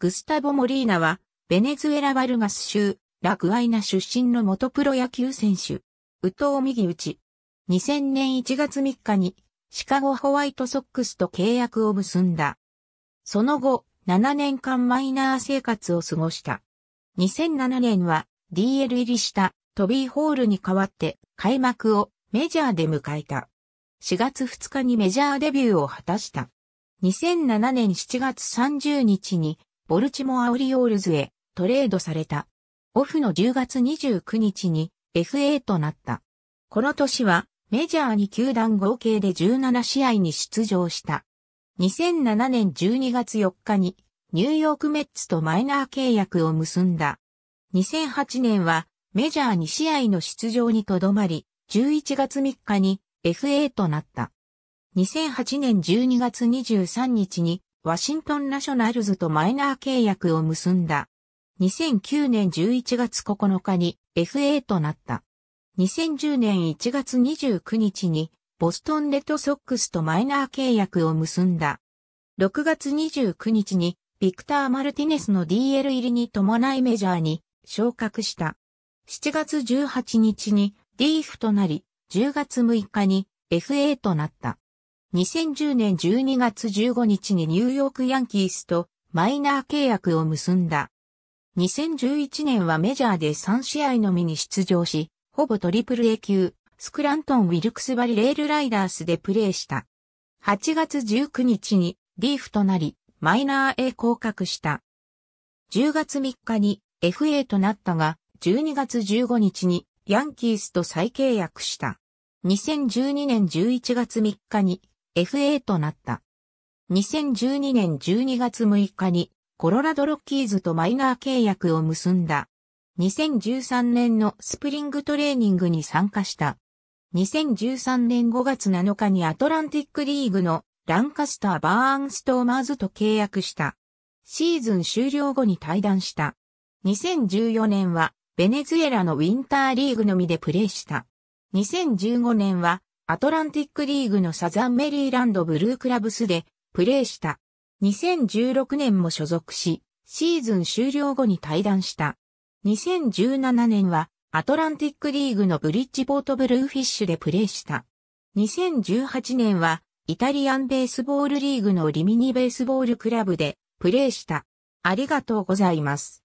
グスタボ・モリーナは、ベネズエラ・バルガス州、ラグアイナ出身の元プロ野球選手。ウトを右打ち。2000年1月3日に、シカゴホワイトソックスと契約を結んだ。その後、7年間マイナー生活を過ごした。2007年は DL 入りしたトビーホールに代わって開幕をメジャーで迎えた。4月2日にメジャーデビューを果たした。2007年7月30日にボルチモア・オリオールズへトレードされた。オフの10月29日に FA となった。この年はメジャーに球団合計で17試合に出場した。2007年12月4日にニューヨークメッツとマイナー契約を結んだ。2008年はメジャー2試合の出場にとどまり、11月3日に FA となった。2008年12月23日にワシントンナショナルズとマイナー契約を結んだ。2009年11月9日に FA となった。2010年1月29日にボストンレッドソックスとマイナー契約を結んだ。6月29日にビクター・マルティネスの DL 入りに伴いメジャーに昇格した。7月18日に DF となり、10月6日に FA となった。2010年12月15日にニューヨークヤンキースとマイナー契約を結んだ。2011年はメジャーで3試合のみに出場し、ほぼトリプル A 級、スクラントン・ウィルクスバリレールライダースでプレーした。8月19日にリーフとなり、マイナー A 降格した。10月3日に FA となったが、12月15日にヤンキースと再契約した。2012年11月3日に FA となった。2012年12月6日にコロラドロッキーズとマイナー契約を結んだ。2013年のスプリングトレーニングに参加した。2013年5月7日にアトランティックリーグのランカスター・バーンストーマーズと契約した。シーズン終了後に退団した。2014年はベネズエラのウィンターリーグのみでプレーした。2015年はアトランティックリーグのサザンメリーランドブルークラブスでプレーした。2016年も所属し、シーズン終了後に退団した。2017年はアトランティックリーグのブリッジポートブルーフィッシュでプレーした。2018年はイタリアンベースボールリーグのリミニベースボールクラブでプレーした。ありがとうございます。